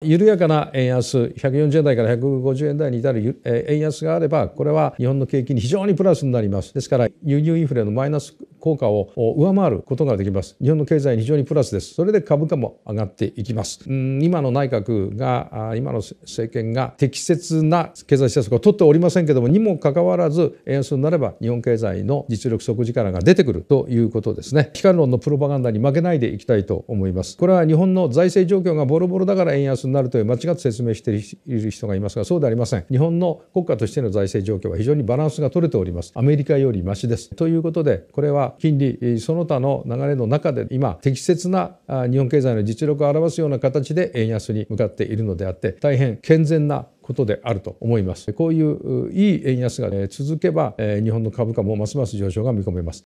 緩やかな円安140円台から150円台に至る円安があればこれは日本の景気に非常にプラスになりますですから輸入インフレのマイナス効果を上回ることができます日本の経済非常にプラスですそれで株価も上がっていきます今の内閣が今の政権が適切な経済政策を取っておりませんけどもにもかかわらず円安になれば日本経済の実力即底力が出てくるということですね機関論のプロパガンダに負けないでいきたいと思いますこれは日本の財政状況がボロボロだから円安になるという間違って説明している人がいますがそうでありません日本の国家としての財政状況は非常にバランスが取れておりますアメリカよりマシですということでこれは金利その他の流れの中で今適切な日本経済の実力を表すような形で円安に向かっているのであって大変健全なことであると思いますこういういい円安が続けば日本の株価もますます上昇が見込めます